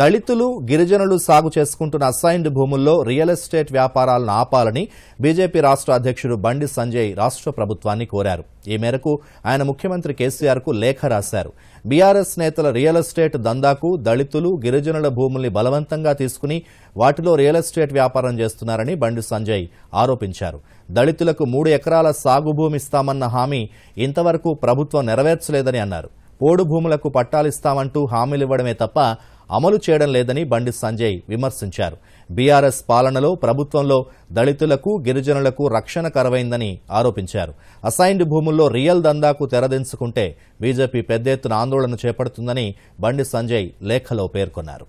దళితులు గిరిజనులు సాగు చేసుకుంటున్న అసైన్డ్ భూముల్లో రియల్ ఎస్టేట్ వ్యాపారాలను ఆపాలని బీజేపీ రాష్ట్ర అధ్యక్షుడు బండి సంజయ్ రాష్ట్ర ప్రభుత్వాన్ని కోరారు ఈ మేరకు ఆయన ముఖ్యమంత్రి కేసీఆర్కు లేఖ రాశారు బీఆర్ఎస్ నేతల రియల్ ఎస్టేట్ దందాకు దళితులు గిరిజనుల భూముల్ని బలవంతంగా తీసుకుని వాటిలో రియల్ ఎస్టేట్ వ్యాపారం చేస్తున్నారని బండి సంజయ్ ఆరోపించారు దళితులకు మూడు ఎకరాల సాగు భూమి ఇస్తామన్న హామీ ఇంతవరకు ప్రభుత్వం నెరవేర్చలేదని అన్నారు పోడు భూములకు పట్టాలిస్తామంటూ హామీలివ్వడమే తప్ప అమలు చేయడం లేదని బండి సంజయ్ విమర్శించారు బీఆర్ఎస్ పాలనలో ప్రభుత్వంలో దళితులకు గిరిజనులకు రక్షణ కరవైందని ఆరోపించారు అసైన్డ్ భూముల్లో రియల్ దందాకు తెరదించుకుంటే బీజేపీ పెద్ద ఎత్తున ఆందోళన చేపడుతుందని బండి సంజయ్ లేఖలో పేర్కొన్నారు